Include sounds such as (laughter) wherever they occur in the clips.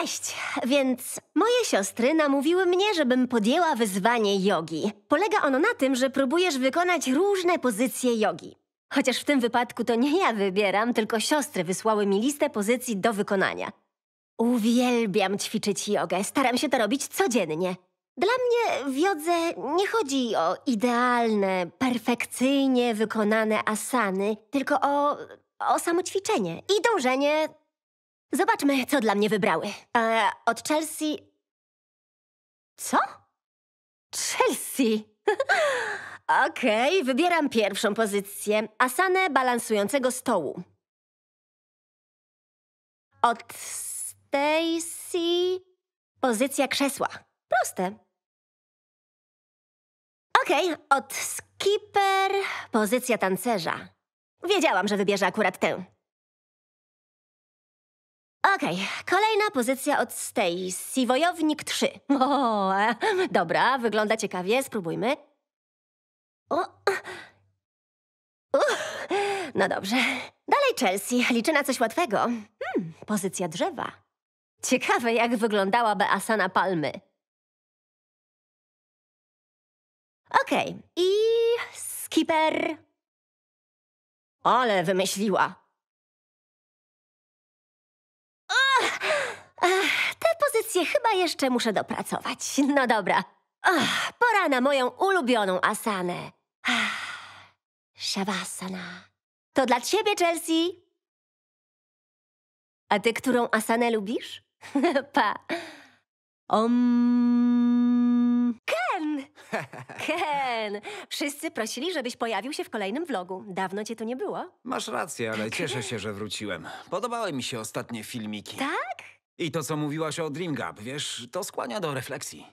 Cześć! Więc moje siostry namówiły mnie, żebym podjęła wyzwanie jogi. Polega ono na tym, że próbujesz wykonać różne pozycje jogi. Chociaż w tym wypadku to nie ja wybieram, tylko siostry wysłały mi listę pozycji do wykonania. Uwielbiam ćwiczyć jogę, staram się to robić codziennie. Dla mnie w jodze nie chodzi o idealne, perfekcyjnie wykonane asany, tylko o, o samo ćwiczenie i dążenie Zobaczmy, co dla mnie wybrały. E, od Chelsea... Co? Chelsea! (laughs) Okej, okay, wybieram pierwszą pozycję. Asanę balansującego stołu. Od Stacy... Pozycja krzesła. Proste. Okej, okay, od Skipper... Pozycja tancerza. Wiedziałam, że wybierze akurat tę. Okej, kolejna pozycja od Stacy, Wojownik 3. (laughs) O, dobra, wygląda ciekawie, spróbujmy. O, no dobrze. Dalej Chelsea, liczy na coś łatwego. Hmm, pozycja drzewa. Ciekawe, jak wyglądałaby asana palmy. Okej, i skipper. Ale wymyśliła. Ach, tę pozycję chyba jeszcze muszę dopracować. No dobra. Ach, pora na moją ulubioną asanę. Ach, Shavasana. To dla ciebie, Chelsea. A ty którą asanę lubisz? (laughs) pa. Om. Ken! (laughs) Ken! Wszyscy prosili, żebyś pojawił się w kolejnym vlogu. Dawno cię tu nie było. Masz rację, ale (laughs) cieszę się, że wróciłem. Podobały mi się ostatnie filmiki. Tak? I to, co mówiłaś o Dream Gap, wiesz, to skłania do refleksji.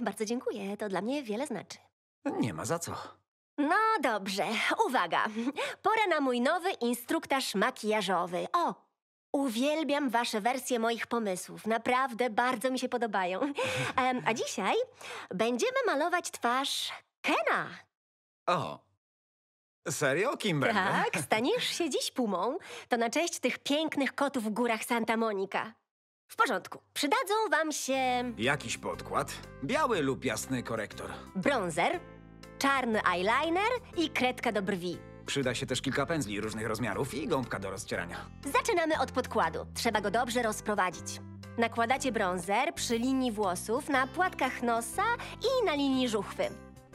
bardzo dziękuję, to dla mnie wiele znaczy. Nie ma za co. No dobrze, uwaga. Pora na mój nowy instruktaż makijażowy. O, uwielbiam wasze wersje moich pomysłów. Naprawdę bardzo mi się podobają. (laughs) a dzisiaj będziemy malować twarz Kena. O, Serio? Kimber, Tak, staniesz się dziś pumą. To na cześć tych pięknych kotów w górach Santa Monica. W porządku, przydadzą wam się... Jakiś podkład? Biały lub jasny korektor? Bronzer, czarny eyeliner i kredka do brwi. Przyda się też kilka pędzli różnych rozmiarów i gąbka do rozcierania. Zaczynamy od podkładu. Trzeba go dobrze rozprowadzić. Nakładacie bronzer przy linii włosów, na płatkach nosa i na linii żuchwy.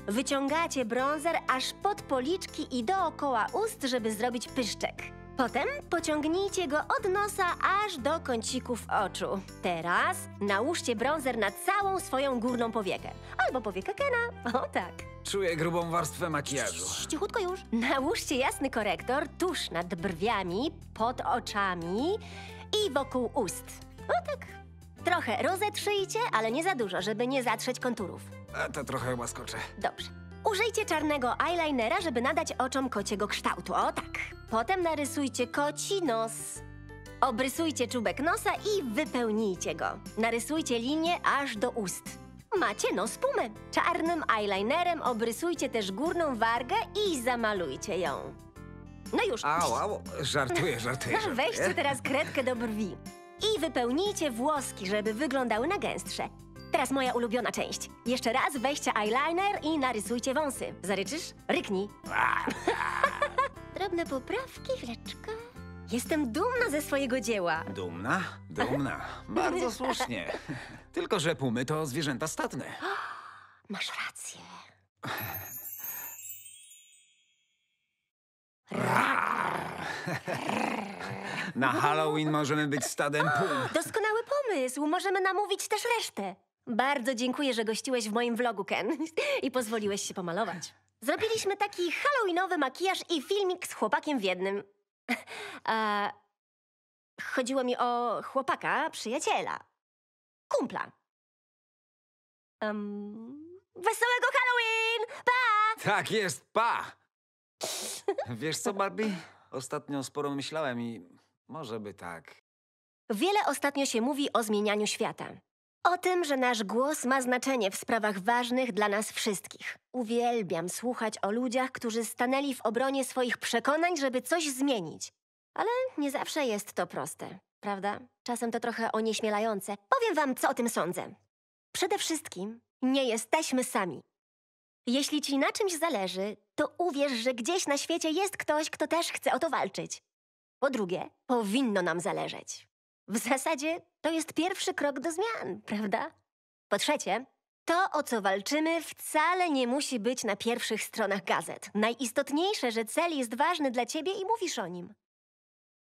Wyciągacie bronzer aż pod policzki i dookoła ust, żeby zrobić pyszczek. Potem pociągnijcie go od nosa aż do kącików oczu. Teraz nałóżcie bronzer na całą swoją górną powiekę. Albo powiekę Kena. O tak. Czuję grubą warstwę makijażu. Cii, Cichutko już. Nałóżcie jasny korektor tuż nad brwiami, pod oczami i wokół ust. O tak. Trochę rozetrzyjcie, ale nie za dużo, żeby nie zatrzeć konturów. A to trochę chyba Dobrze. Użyjcie czarnego eyelinera, żeby nadać oczom kociego kształtu. O tak. Potem narysujcie koci nos. Obrysujcie czubek nosa i wypełnijcie go. Narysujcie linię aż do ust. Macie nos pumy. Czarnym eyelinerem obrysujcie też górną wargę i zamalujcie ją. No już. Au, au, żartuję, żartuję. (laughs) żartuję. weźcie teraz kredkę do brwi i wypełnijcie włoski, żeby wyglądały na gęstsze. Teraz moja ulubiona część. Jeszcze raz weźcie eyeliner i narysujcie wąsy. Zaryczysz? Ryknij. (laughs) Drobne poprawki, chwileczkę. Jestem dumna ze swojego dzieła. Dumna? Dumna. Bardzo (laughs) słusznie. Tylko, że pumy to zwierzęta statne. (gasps) Masz rację. Na Halloween możemy być stadem pum. (gasps) Doskonały pomysł. Możemy namówić też resztę. Bardzo dziękuję, że gościłeś w moim vlogu, Ken. (laughs) I pozwoliłeś się pomalować. Zrobiliśmy taki halloweenowy makijaż i filmik z chłopakiem w jednym. E, (laughs) chodziło mi o chłopaka, przyjaciela. Kumpla. Um, wesołego Halloween! Pa! Tak jest, pa! (laughs) Wiesz co, Barbie? Ostatnio sporo myślałem i może by tak. Wiele ostatnio się mówi o zmienianiu świata. O tym, że nasz głos ma znaczenie w sprawach ważnych dla nas wszystkich. Uwielbiam słuchać o ludziach, którzy stanęli w obronie swoich przekonań, żeby coś zmienić. Ale nie zawsze jest to proste, prawda? Czasem to trochę onieśmielające. Powiem wam, co o tym sądzę. Przede wszystkim nie jesteśmy sami. Jeśli ci na czymś zależy, to uwierz, że gdzieś na świecie jest ktoś, kto też chce o to walczyć. Po drugie, powinno nam zależeć. W zasadzie to jest pierwszy krok do zmian, prawda? Po trzecie, to, o co walczymy, wcale nie musi być na pierwszych stronach gazet. Najistotniejsze, że cel jest ważny dla ciebie i mówisz o nim.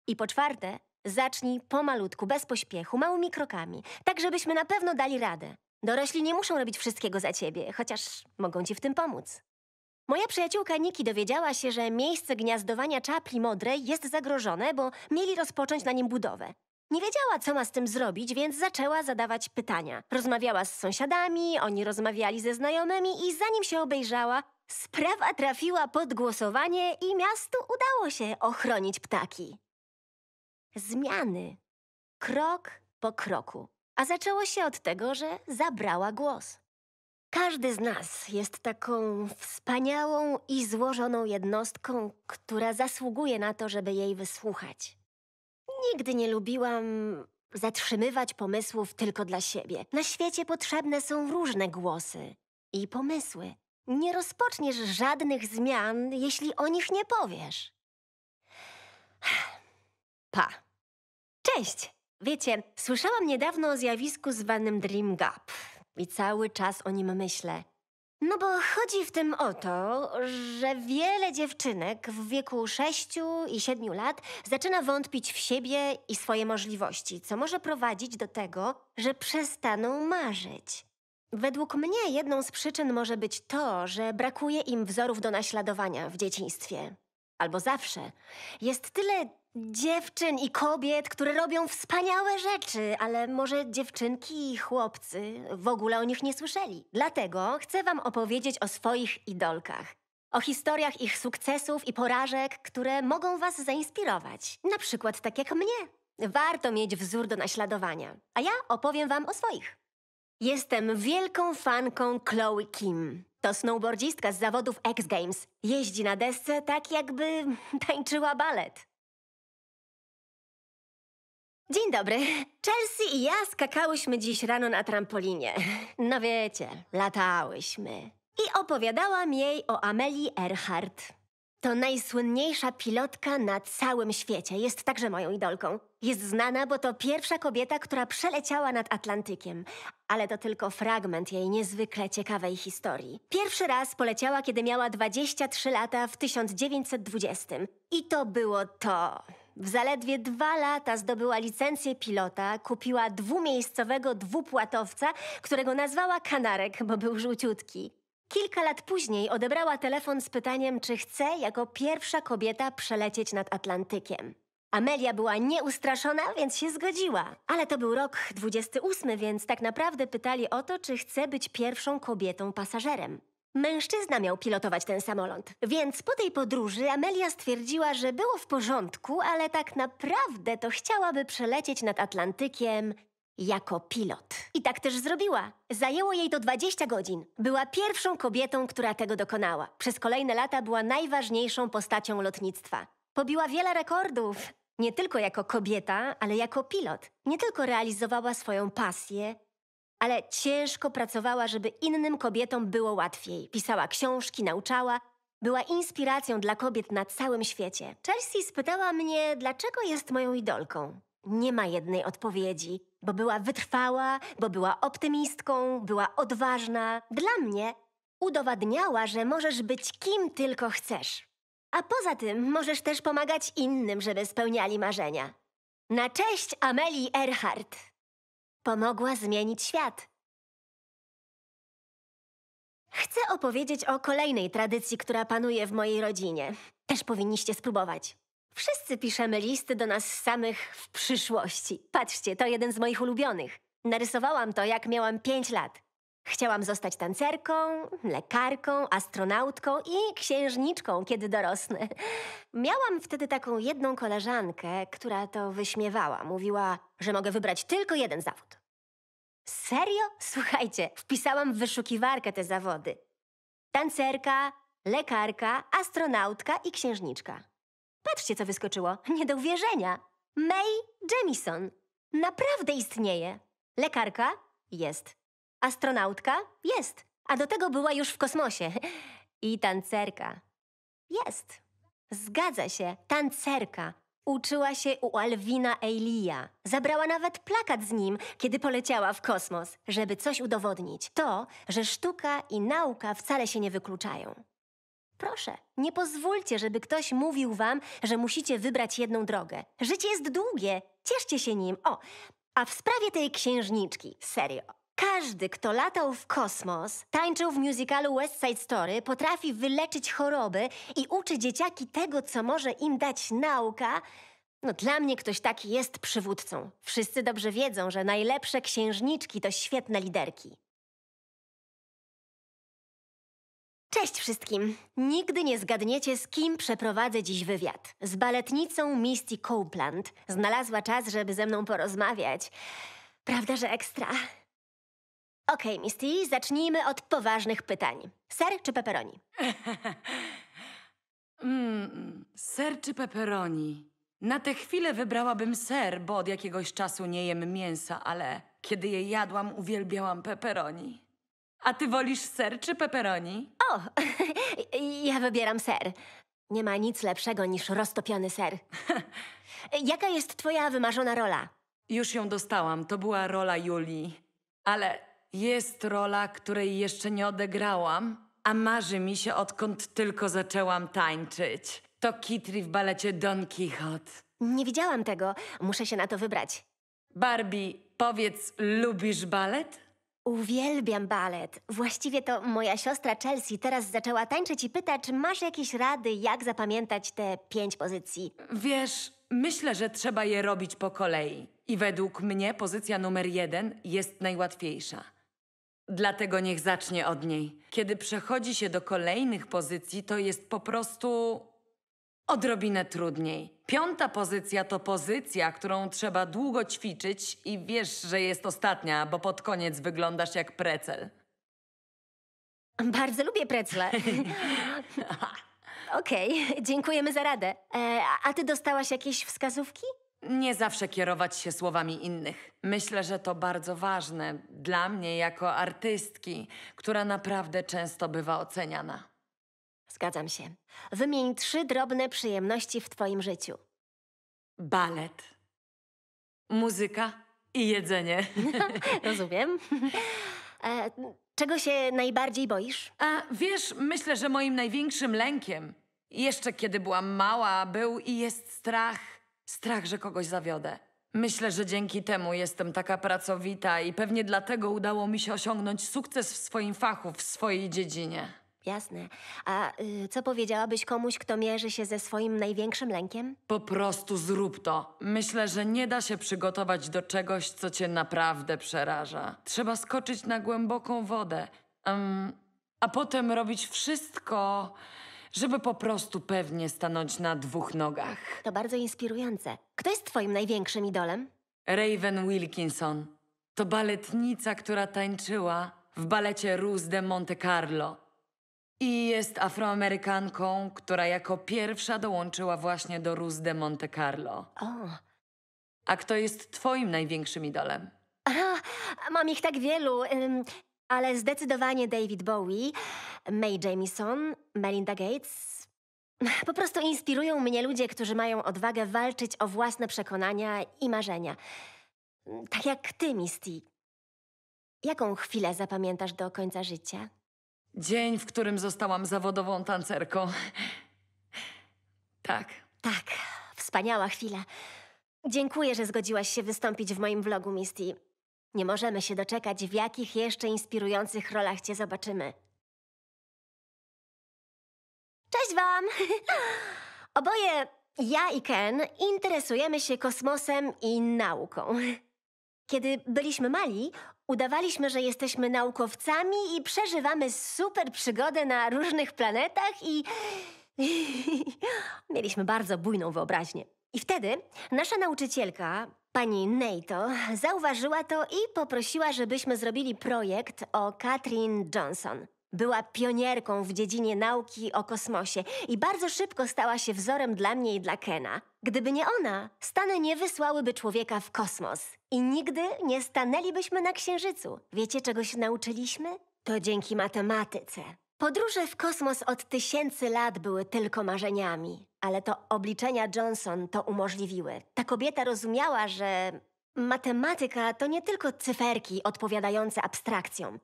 I po czwarte, zacznij pomalutku, bez pośpiechu, małymi krokami, tak żebyśmy na pewno dali radę. Dorośli nie muszą robić wszystkiego za ciebie, chociaż mogą ci w tym pomóc. Moja przyjaciółka Niki dowiedziała się, że miejsce gniazdowania czapli modrej jest zagrożone, bo mieli rozpocząć na nim budowę. Nie wiedziała, co ma z tym zrobić, więc zaczęła zadawać pytania. Rozmawiała z sąsiadami, oni rozmawiali ze znajomymi i zanim się obejrzała, sprawa trafiła pod głosowanie i miastu udało się ochronić ptaki. Zmiany. Krok po kroku. A zaczęło się od tego, że zabrała głos. Każdy z nas jest taką wspaniałą i złożoną jednostką, która zasługuje na to, żeby jej wysłuchać. Nigdy nie lubiłam zatrzymywać pomysłów tylko dla siebie. Na świecie potrzebne są różne głosy i pomysły. Nie rozpoczniesz żadnych zmian, jeśli o nich nie powiesz. (sighs) Pa. Cześć! Wiecie, słyszałam niedawno o zjawisku zwanym Dream Gap i cały czas o nim myślę. No bo chodzi w tym o to, że wiele dziewczynek w wieku 6 i 7 lat zaczyna wątpić w siebie i swoje możliwości, co może prowadzić do tego, że przestaną marzyć. Według mnie jedną z przyczyn może być to, że brakuje im wzorów do naśladowania w dzieciństwie albo zawsze, jest tyle dziewczyn i kobiet, które robią wspaniałe rzeczy, ale może dziewczynki i chłopcy w ogóle o nich nie słyszeli. Dlatego chcę Wam opowiedzieć o swoich idolkach. O historiach ich sukcesów i porażek, które mogą Was zainspirować. Na przykład tak jak mnie. Warto mieć wzór do naśladowania. A ja opowiem Wam o swoich. Jestem wielką fanką Chloe Kim. To snowboardzistka z zawodów X Games. Jeździ na desce tak, jakby (laughs) tańczyła balet. Dzień dobry. Chelsea i ja skakałyśmy dziś rano na trampolinie. No wiecie, latałyśmy. I opowiadałam jej o Amelii Earhart. To najsłynniejsza pilotka na całym świecie. Jest także moją idolką. Jest znana, bo to pierwsza kobieta, która przeleciała nad Atlantykiem. Ale to tylko fragment jej niezwykle ciekawej historii. Pierwszy raz poleciała, kiedy miała 23 lata w 1920. I to było to. W zaledwie dwa lata zdobyła licencję pilota, kupiła dwumiejscowego dwupłatowca, którego nazwała Kanarek, bo był żółciutki. Kilka lat później odebrała telefon z pytaniem, czy chce jako pierwsza kobieta przelecieć nad Atlantykiem. Amelia była nieustraszona, więc się zgodziła. Ale to był rok 28, więc tak naprawdę pytali o to, czy chce być pierwszą kobietą pasażerem. Mężczyzna miał pilotować ten samolot, więc po tej podróży Amelia stwierdziła, że było w porządku, ale tak naprawdę to chciałaby przelecieć nad Atlantykiem jako pilot. I tak też zrobiła. Zajęło jej to 20 godzin. Była pierwszą kobietą, która tego dokonała. Przez kolejne lata była najważniejszą postacią lotnictwa. Pobiła wiele rekordów. Nie tylko jako kobieta, ale jako pilot. Nie tylko realizowała swoją pasję, ale ciężko pracowała, żeby innym kobietom było łatwiej. Pisała książki, nauczała, była inspiracją dla kobiet na całym świecie. Chelsea spytała mnie, dlaczego jest moją idolką. Nie ma jednej odpowiedzi, bo była wytrwała, bo była optymistką, była odważna. Dla mnie udowadniała, że możesz być kim tylko chcesz. A poza tym możesz też pomagać innym, żeby spełniali marzenia. Na cześć Amelii Earhart. Pomogła zmienić świat. Chcę opowiedzieć o kolejnej tradycji, która panuje w mojej rodzinie. Też powinniście spróbować. Wszyscy piszemy listy do nas samych w przyszłości. Patrzcie, to jeden z moich ulubionych. Narysowałam to, jak miałam 5 lat. Chciałam zostać tancerką, lekarką, astronautką i księżniczką, kiedy dorosnę. Miałam wtedy taką jedną koleżankę, która to wyśmiewała. Mówiła, że mogę wybrać tylko jeden zawód. Serio? Słuchajcie, wpisałam w wyszukiwarkę te zawody. Tancerka, lekarka, astronautka i księżniczka. Patrzcie, co wyskoczyło. Nie do uwierzenia. May Jamison. Naprawdę istnieje. Lekarka? Jest. Astronautka? Jest. A do tego była już w kosmosie. (laughs) I tancerka. Jest. Zgadza się, tancerka. Uczyła się u Alwina Eilia. Zabrała nawet plakat z nim, kiedy poleciała w kosmos, żeby coś udowodnić. To, że sztuka i nauka wcale się nie wykluczają. Proszę, nie pozwólcie, żeby ktoś mówił wam, że musicie wybrać jedną drogę. Życie jest długie, cieszcie się nim. O, a w sprawie tej księżniczki, serio. Każdy, kto latał w kosmos, tańczył w musicalu West Side Story, potrafi wyleczyć choroby i uczy dzieciaki tego, co może im dać nauka. No dla mnie ktoś taki jest przywódcą. Wszyscy dobrze wiedzą, że najlepsze księżniczki to świetne liderki. Cześć wszystkim! Nigdy nie zgadniecie, z kim przeprowadzę dziś wywiad. Z baletnicą Misty Copeland. Znalazła czas, żeby ze mną porozmawiać. Prawda, że ekstra? Okej, okay, Misty, zacznijmy od poważnych pytań. Ser czy peperoni? (laughs) mm, ser czy peperoni? Na tę chwilę wybrałabym ser, bo od jakiegoś czasu nie jem mięsa, ale kiedy je jadłam, uwielbiałam peperoni. A ty wolisz ser czy peperoni? (laughs) ja wybieram ser. Nie ma nic lepszego niż roztopiony ser. (laughs) Jaka jest twoja wymarzona rola? Już ją dostałam. To była rola Julii. Ale jest rola, której jeszcze nie odegrałam, a marzy mi się odkąd tylko zaczęłam tańczyć. To Kitri w balecie Don Quixote. Nie widziałam tego. Muszę się na to wybrać. Barbie, powiedz, lubisz balet? Uwielbiam balet. Właściwie to moja siostra Chelsea teraz zaczęła tańczyć i pyta, czy masz jakieś rady, jak zapamiętać te pięć pozycji. Wiesz, myślę, że trzeba je robić po kolei. I według mnie pozycja numer jeden jest najłatwiejsza. Dlatego niech zacznie od niej. Kiedy przechodzi się do kolejnych pozycji, to jest po prostu odrobinę trudniej. Piąta pozycja to pozycja, którą trzeba długo ćwiczyć i wiesz, że jest ostatnia, bo pod koniec wyglądasz jak precel. Bardzo lubię precle. (laughs) Okej, dziękujemy za radę. E, a ty dostałaś jakieś wskazówki? Nie zawsze kierować się słowami innych. Myślę, że to bardzo ważne dla mnie jako artystki, która naprawdę często bywa oceniana. Zgadzam się. Wymień trzy drobne przyjemności w Twoim życiu. Balet, muzyka i jedzenie. (laughs) Rozumiem. (laughs) E, czego się najbardziej boisz? A e, wiesz, myślę, że moim największym lękiem, jeszcze kiedy byłam mała, był i jest strach. Strach, że kogoś zawiodę. Myślę, że dzięki temu jestem taka pracowita i pewnie dlatego udało mi się osiągnąć sukces w swoim fachu, w swojej dziedzinie. Jasne. A y, co powiedziałabyś komuś, kto mierzy się ze swoim największym lękiem? Po prostu zrób to. Myślę, że nie da się przygotować do czegoś, co cię naprawdę przeraża. Trzeba skoczyć na głęboką wodę, um, a potem robić wszystko, żeby po prostu pewnie stanąć na dwóch nogach. To bardzo inspirujące. Kto jest twoim największym idolem? Raven Wilkinson. To baletnica, która tańczyła w balecie Rose de Monte Carlo. I jest afroamerykanką, która jako pierwsza dołączyła właśnie do Rus de Monte Carlo. O. A kto jest twoim największym idolem? A, mam ich tak wielu, ale zdecydowanie David Bowie, May Jamieson, Melinda Gates. Po prostu inspirują mnie ludzie, którzy mają odwagę walczyć o własne przekonania i marzenia. Tak jak ty, Misty. Jaką chwilę zapamiętasz do końca życia? Dzień, w którym zostałam zawodową tancerką. Tak. Tak, wspaniała chwila. Dziękuję, że zgodziłaś się wystąpić w moim vlogu, Misty. Nie możemy się doczekać, w jakich jeszcze inspirujących rolach cię zobaczymy. Cześć wam! (laughs) Oboje, ja i Ken, interesujemy się kosmosem i nauką. Kiedy byliśmy mali, Udawaliśmy, że jesteśmy naukowcami i przeżywamy super przygodę na różnych planetach i... (laughs) Mieliśmy bardzo bujną wyobraźnię. I wtedy nasza nauczycielka, pani Nato, zauważyła to i poprosiła, żebyśmy zrobili projekt o Katrin Johnson. Była pionierką w dziedzinie nauki o kosmosie i bardzo szybko stała się wzorem dla mnie i dla Kena. Gdyby nie ona, Stany nie wysłałyby człowieka w kosmos i nigdy nie stanęlibyśmy na Księżycu. Wiecie, czego się nauczyliśmy? To dzięki matematyce. Podróże w kosmos od tysięcy lat były tylko marzeniami, ale to obliczenia Johnson to umożliwiły. Ta kobieta rozumiała, że matematyka to nie tylko cyferki odpowiadające abstrakcjom.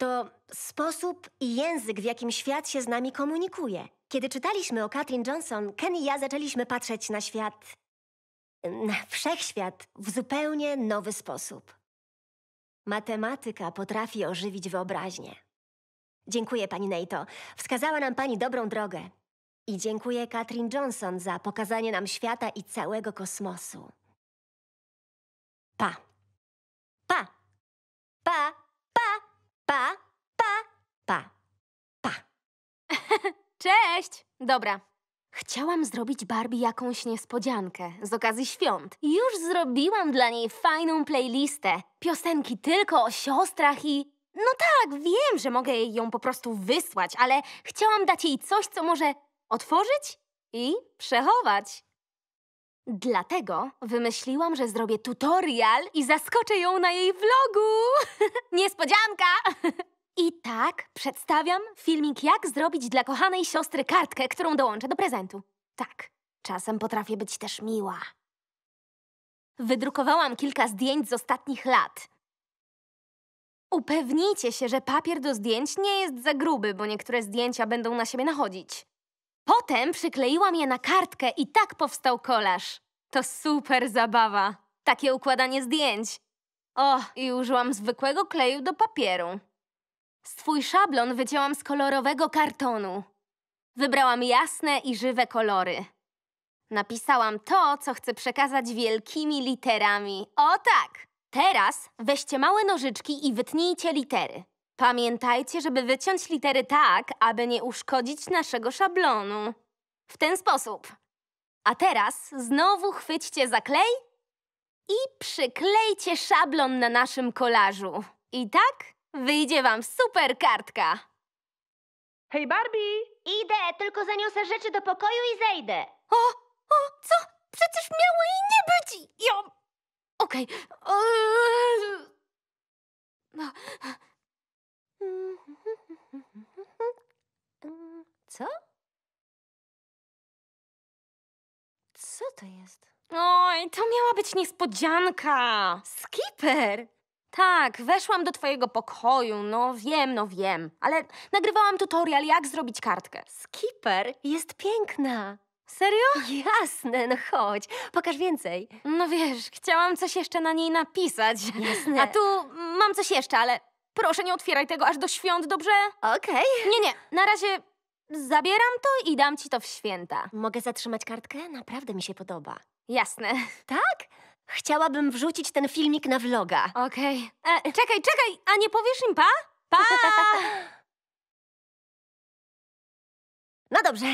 To sposób i język, w jakim świat się z nami komunikuje. Kiedy czytaliśmy o Katrin Johnson, Ken i ja zaczęliśmy patrzeć na świat, na wszechświat w zupełnie nowy sposób. Matematyka potrafi ożywić wyobraźnię. Dziękuję pani Neito. Wskazała nam pani dobrą drogę. I dziękuję Katrin Johnson za pokazanie nam świata i całego kosmosu. Pa. Pa. Pa. Pa, pa, pa, pa. (laughs) Cześć! Dobra. Chciałam zrobić Barbie jakąś niespodziankę z okazji świąt. Już zrobiłam dla niej fajną playlistę. Piosenki tylko o siostrach i... No tak, wiem, że mogę jej ją po prostu wysłać, ale chciałam dać jej coś, co może otworzyć i przechować. Dlatego wymyśliłam, że zrobię tutorial i zaskoczę ją na jej vlogu. (laughs) Niespodzianka! (laughs) I tak przedstawiam filmik, jak zrobić dla kochanej siostry kartkę, którą dołączę do prezentu. Tak, czasem potrafię być też miła. Wydrukowałam kilka zdjęć z ostatnich lat. Upewnijcie się, że papier do zdjęć nie jest za gruby, bo niektóre zdjęcia będą na siebie nachodzić. Potem przykleiłam je na kartkę i tak powstał kolaż. To super zabawa. Takie układanie zdjęć. O, i użyłam zwykłego kleju do papieru. Swój szablon wycięłam z kolorowego kartonu. Wybrałam jasne i żywe kolory. Napisałam to, co chcę przekazać wielkimi literami. O tak! Teraz weźcie małe nożyczki i wytnijcie litery. Pamiętajcie, żeby wyciąć litery tak, aby nie uszkodzić naszego szablonu. W ten sposób. A teraz znowu chwyćcie za klej i przyklejcie szablon na naszym kolażu. I tak wyjdzie wam super kartka. Hej Barbie! Idę, tylko zaniosę rzeczy do pokoju i zejdę. O, o, co? Przecież miało i nie być! Ja... Okej. Eee. Okay. No. Co? Co to jest? Oj, to miała być niespodzianka! Skipper! Tak, weszłam do twojego pokoju, no wiem, no wiem, ale nagrywałam tutorial, jak zrobić kartkę. Skipper jest piękna. Serio? Jasne, no chodź, pokaż więcej. No wiesz, chciałam coś jeszcze na niej napisać. Jasne. A tu mam coś jeszcze, ale Proszę, nie otwieraj tego aż do świąt, dobrze? Okej. Nie, nie, na razie zabieram to i dam ci to w święta. Mogę zatrzymać kartkę? Naprawdę mi się podoba. Jasne. Tak? Chciałabym wrzucić ten filmik na vloga. Okej. E, czekaj, czekaj, a nie powiesz im pa? Pa! (laughs) No dobrze.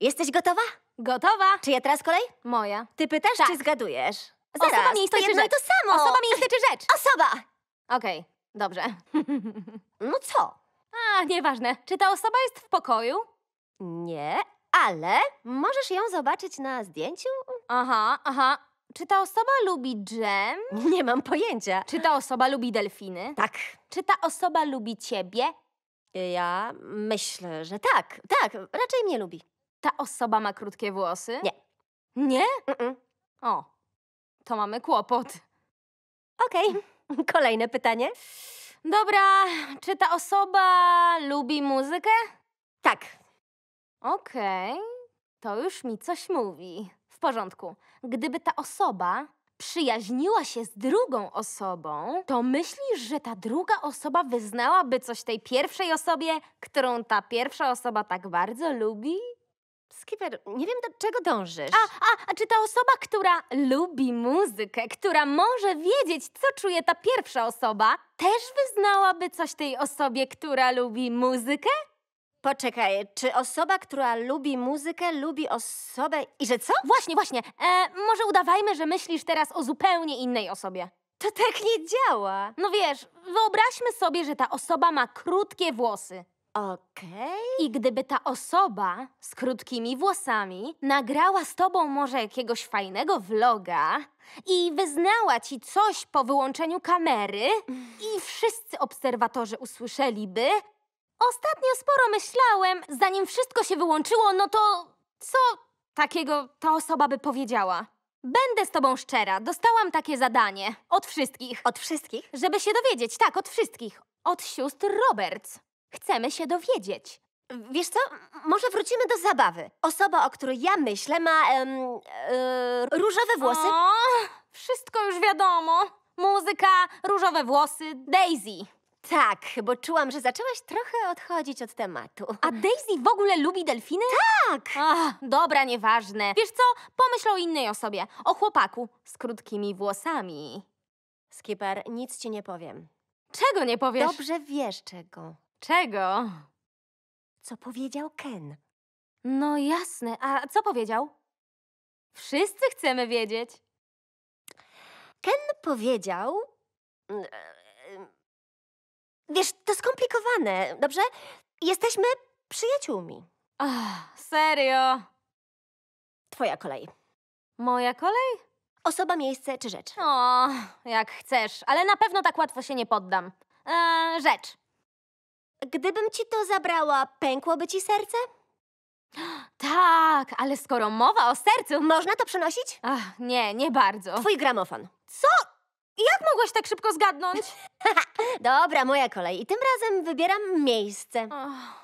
Jesteś gotowa? Gotowa? Czy ja teraz kolej? Moja. Ty pytasz, Tak. czy zgadujesz? Osoba, miejsce to czy jedno i to samo. Osoba, miejsce czy rzecz? Osoba! Okej. Dobrze. (laughs) No co? A, nieważne. Czy ta osoba jest w pokoju? Nie, ale możesz ją zobaczyć na zdjęciu? Aha, aha. Czy ta osoba lubi dżem? (laughs) Nie mam pojęcia. Czy ta osoba lubi delfiny? Tak. Czy ta osoba lubi ciebie? Y, ja myślę, że tak. Tak, raczej mnie lubi. Ta osoba ma krótkie włosy? Nie. Nie? Mm -mm. O, to mamy kłopot. Okej. Okay. (laughs) (laughs) Kolejne pytanie. Dobra, czy ta osoba lubi muzykę? Tak. Okej, to już mi coś mówi. W porządku. Gdyby ta osoba przyjaźniła się z drugą osobą, to myślisz, że ta druga osoba wyznałaby coś tej pierwszej osobie, którą ta pierwsza osoba tak bardzo lubi? Skipper, nie wiem do czego dążysz. A, a, a czy ta osoba, która lubi muzykę, która może wiedzieć, co czuje ta pierwsza osoba, też wyznałaby coś tej osobie, która lubi muzykę? Poczekaj, czy osoba, która lubi muzykę, lubi osobę i że co? Właśnie, właśnie. E, może udawajmy, że myślisz teraz o zupełnie innej osobie. To tak nie działa. No wiesz, wyobraźmy sobie, że ta osoba ma krótkie włosy. Okej. I gdyby ta osoba z krótkimi włosami nagrała z tobą może jakiegoś fajnego vloga i wyznała ci coś po wyłączeniu kamery i wszyscy obserwatorzy usłyszeliby Ostatnio sporo myślałem, zanim wszystko się wyłączyło, no to co takiego ta osoba by powiedziała? Będę z tobą szczera, dostałam takie zadanie. Od wszystkich. Od wszystkich? Żeby się dowiedzieć, tak, od wszystkich. Od sióstr Roberts. Chcemy się dowiedzieć. Wiesz co? Może wrócimy do zabawy. Osoba, o której ja myślę, ma em, e, różowe włosy. O, wszystko już wiadomo. Muzyka, różowe włosy, Daisy. Tak, bo czułam, że zaczęłaś trochę odchodzić od tematu. A Daisy w ogóle lubi delfiny? Tak! Ach, dobra, nieważne. Wiesz co? Pomyśl o innej osobie. O chłopaku z krótkimi włosami. Skipper, nic ci nie powiem. Czego nie powiesz? Dobrze wiesz czego. Czego? Co powiedział Ken? No jasne, a co powiedział? Wszyscy chcemy wiedzieć. Ken powiedział... Mm, e, wiesz, to skomplikowane, dobrze? Jesteśmy przyjaciółmi. Ach, serio? Twoja kolej. Moja kolej? Osoba, miejsce czy rzecz? O, jak chcesz, ale na pewno tak łatwo się nie poddam. E, rzecz. Gdybym ci to zabrała, pękłoby ci serce? (gasps) Tak, ale skoro mowa o sercu... Można to przenosić? Ach, nie, nie bardzo. Twój gramofon. Co? Jak mogłaś tak szybko zgadnąć? (laughs) Dobra, moja kolej. I tym razem wybieram miejsce. Oh.